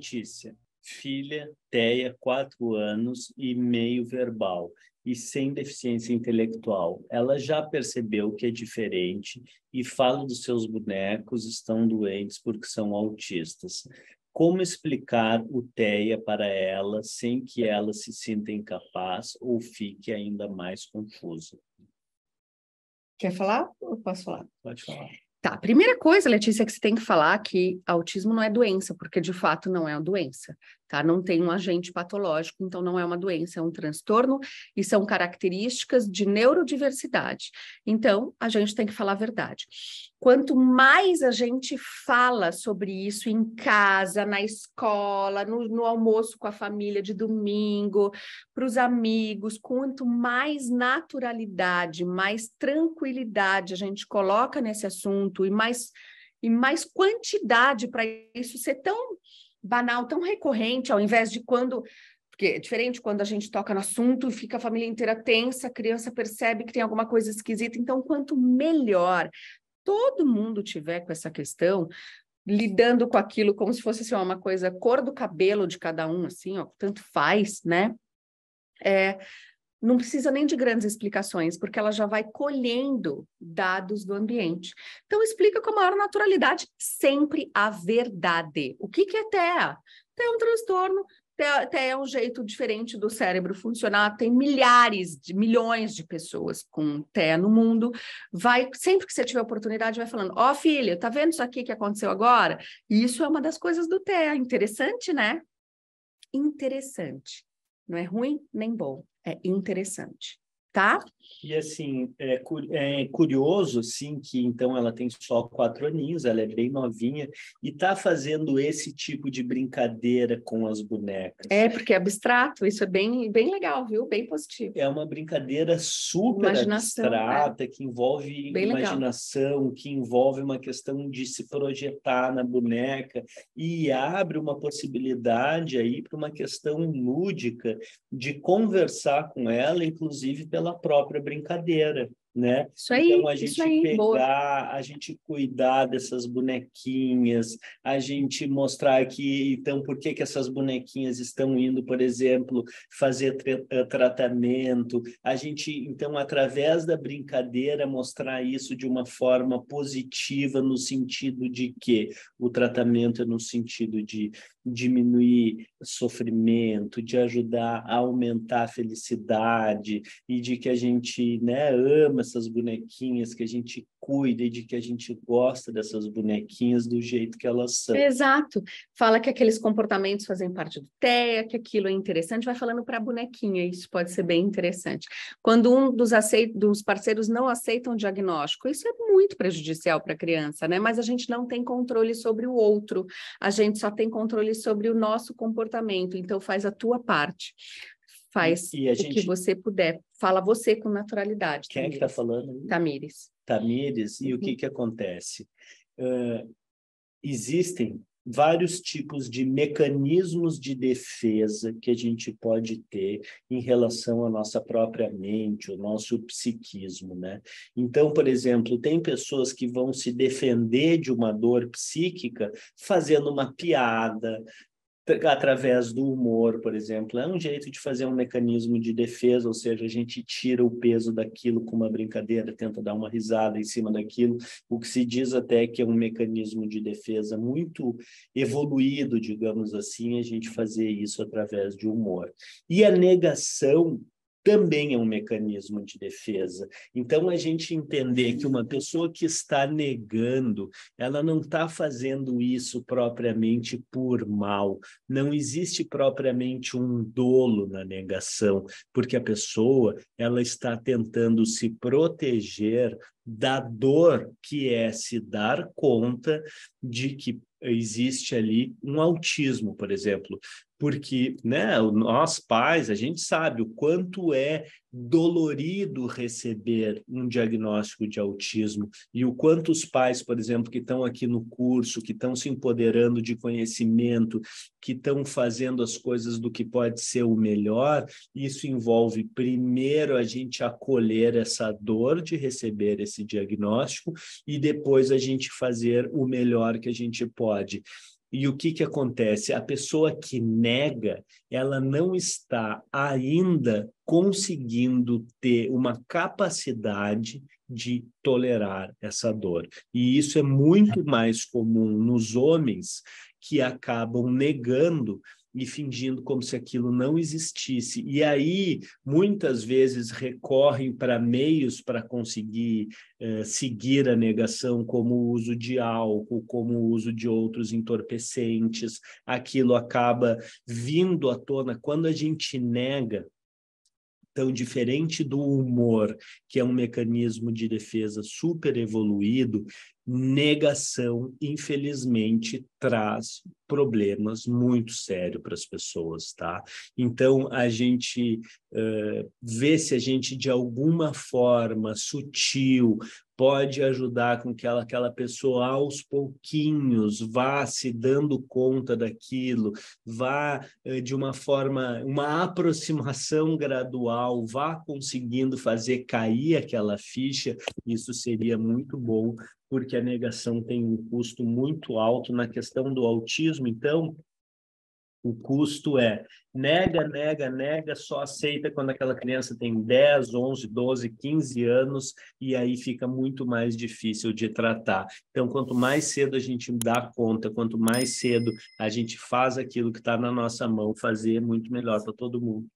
Letícia, filha, teia, quatro anos e meio verbal e sem deficiência intelectual. Ela já percebeu que é diferente e fala dos seus bonecos estão doentes porque são autistas. Como explicar o TEA para ela sem que ela se sinta incapaz ou fique ainda mais confusa? Quer falar ou posso falar? Pode falar. Tá, primeira coisa, Letícia, é que você tem que falar que autismo não é doença, porque de fato não é uma doença, tá? Não tem um agente patológico, então não é uma doença, é um transtorno e são características de neurodiversidade. Então, a gente tem que falar a verdade. Quanto mais a gente fala sobre isso em casa, na escola, no, no almoço com a família de domingo, para os amigos, quanto mais naturalidade, mais tranquilidade a gente coloca nesse assunto e mais, e mais quantidade para isso ser tão banal, tão recorrente, ao invés de quando porque é diferente quando a gente toca no assunto e fica a família inteira tensa, a criança percebe que tem alguma coisa esquisita. Então, quanto melhor todo mundo tiver com essa questão, lidando com aquilo como se fosse assim, uma coisa cor do cabelo de cada um, assim, ó, tanto faz, né? É, não precisa nem de grandes explicações, porque ela já vai colhendo dados do ambiente. Então, explica com a maior naturalidade sempre a verdade. O que, que é TEA? TEA é um transtorno até é um jeito diferente do cérebro funcionar. Tem milhares de milhões de pessoas com té no mundo. Vai sempre que você tiver oportunidade, vai falando: "Ó, oh, filho, tá vendo isso aqui que aconteceu agora?" E isso é uma das coisas do té interessante, né? Interessante. Não é ruim nem bom, é interessante tá? E assim, é, é, curioso, assim, que então ela tem só quatro aninhos, ela é bem novinha, e tá fazendo esse tipo de brincadeira com as bonecas. É, porque é abstrato, isso é bem, bem legal, viu? Bem positivo. É uma brincadeira super é. abstrata, é. que envolve bem imaginação, legal. que envolve uma questão de se projetar na boneca, e abre uma possibilidade aí para uma questão lúdica de conversar com ela, inclusive pela pela própria brincadeira né? Isso aí, então a gente aí, pegar, boa. a gente cuidar dessas bonequinhas, a gente mostrar aqui então por que que essas bonequinhas estão indo, por exemplo, fazer tra eh, tratamento, a gente então através da brincadeira mostrar isso de uma forma positiva no sentido de que o tratamento é no sentido de diminuir sofrimento, de ajudar a aumentar a felicidade e de que a gente, né, ama ama essas bonequinhas, que a gente cuida e de que a gente gosta dessas bonequinhas do jeito que elas são. Exato. Fala que aqueles comportamentos fazem parte do TEA, que aquilo é interessante, vai falando para a bonequinha, isso pode ser bem interessante. Quando um dos, aceit dos parceiros não aceita um diagnóstico, isso é muito prejudicial para a criança, né? Mas a gente não tem controle sobre o outro, a gente só tem controle sobre o nosso comportamento, então faz a tua parte. Faz e, e gente... o que você puder. Fala você com naturalidade. Quem Tamires. é que está falando? Tamires. Tamires. E uhum. o que, uhum. que acontece? Uh, existem vários tipos de mecanismos de defesa que a gente pode ter em relação à nossa própria mente, o nosso psiquismo, né? Então, por exemplo, tem pessoas que vão se defender de uma dor psíquica fazendo uma piada, através do humor, por exemplo, é um jeito de fazer um mecanismo de defesa, ou seja, a gente tira o peso daquilo com uma brincadeira, tenta dar uma risada em cima daquilo, o que se diz até que é um mecanismo de defesa muito evoluído, digamos assim, a gente fazer isso através de humor. E a negação também é um mecanismo de defesa. Então, a gente entender que uma pessoa que está negando, ela não está fazendo isso propriamente por mal, não existe propriamente um dolo na negação, porque a pessoa ela está tentando se proteger da dor que é se dar conta de que existe ali um autismo, por exemplo porque né, nós pais, a gente sabe o quanto é dolorido receber um diagnóstico de autismo e o quanto os pais, por exemplo, que estão aqui no curso, que estão se empoderando de conhecimento, que estão fazendo as coisas do que pode ser o melhor, isso envolve primeiro a gente acolher essa dor de receber esse diagnóstico e depois a gente fazer o melhor que a gente pode. E o que, que acontece? A pessoa que nega, ela não está ainda conseguindo ter uma capacidade de tolerar essa dor. E isso é muito mais comum nos homens que acabam negando e fingindo como se aquilo não existisse. E aí, muitas vezes, recorrem para meios para conseguir eh, seguir a negação, como o uso de álcool, como o uso de outros entorpecentes. Aquilo acaba vindo à tona quando a gente nega. tão diferente do humor, que é um mecanismo de defesa super evoluído, negação, infelizmente, traz problemas muito sérios para as pessoas, tá? Então, a gente uh, vê se a gente, de alguma forma sutil, pode ajudar com que ela, aquela pessoa, aos pouquinhos, vá se dando conta daquilo, vá uh, de uma forma, uma aproximação gradual, vá conseguindo fazer cair aquela ficha, isso seria muito bom porque a negação tem um custo muito alto. Na questão do autismo, então, o custo é nega, nega, nega, só aceita quando aquela criança tem 10, 11, 12, 15 anos e aí fica muito mais difícil de tratar. Então, quanto mais cedo a gente dá conta, quanto mais cedo a gente faz aquilo que está na nossa mão, fazer é muito melhor para todo mundo.